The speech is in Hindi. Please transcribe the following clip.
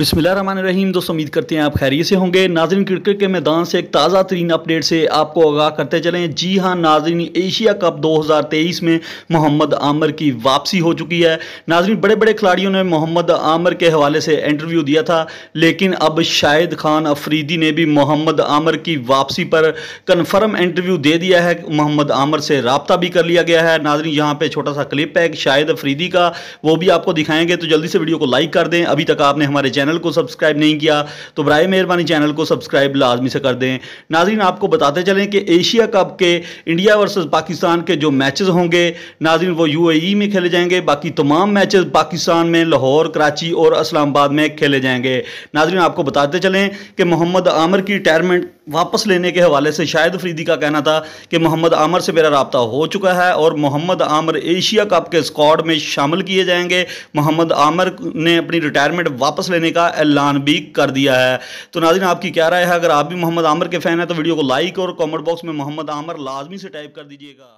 रहीम दोस्तों उम्मीद करते हैं आप खैरियत से होंगे नाजरीन क्रिकेट के मैदान से एक ताज़ा तरीन अपडेट से आपको आगाह करते चलें जी हाँ नाजरीन एशिया कप 2023 में मोहम्मद आमर की वापसी हो चुकी है नाजरीन बड़े बड़े खिलाड़ियों ने मोहम्मद आमर के हवाले से इंटरव्यू दिया था लेकिन अब शाहिद खान अफरीदी ने भी मोहम्मद आमर की वापसी पर कन्फर्म इंटरव्यू दे दिया है मोहम्मद आमर से रबता भी कर लिया गया है नाजरीन यहाँ पर छोटा सा क्लिप है शाहिद अफरीदी का वो भी आपको दिखाएंगे तो जल्दी से वीडियो को लाइक कर दें अभी तक आपने हमारे चैनल चैनल को सब्सक्राइब नहीं किया तो बर मेहरबानी चैनल को सब्सक्राइब लाजमी से कर दें नाजरीन आपको बताते चलें कि एशिया कप के इंडिया वर्सेज पाकिस्तान के जो मैच होंगे नाजरीन वो ए में खेले जाएंगे बाकी तमाम मैच पाकिस्तान में लाहौर कराची और इस्लामाबाद में खेले जाएंगे नाजरीन आपको बताते चलें कि मोहम्मद आमर की रिटायरमेंट वापस लेने के हवाले से शाहिद फरीदी का कहना था कि मोहम्मद आमर से मेरा रबता हो चुका है और मोहम्मद आमर एशिया कप के स्क्वाड में शामिल किए जाएंगे मोहम्मद आमर ने अपनी रिटायरमेंट वापस लेने का ऐलान भी कर दिया है तो नाजिन आपकी क्या राय है अगर आप भी मोहम्मद आमर के फ़ैन हैं तो वीडियो को लाइक और कॉमेंट बॉक्स में मोहम्मद आमर लाजमी से टाइप कर दीजिएगा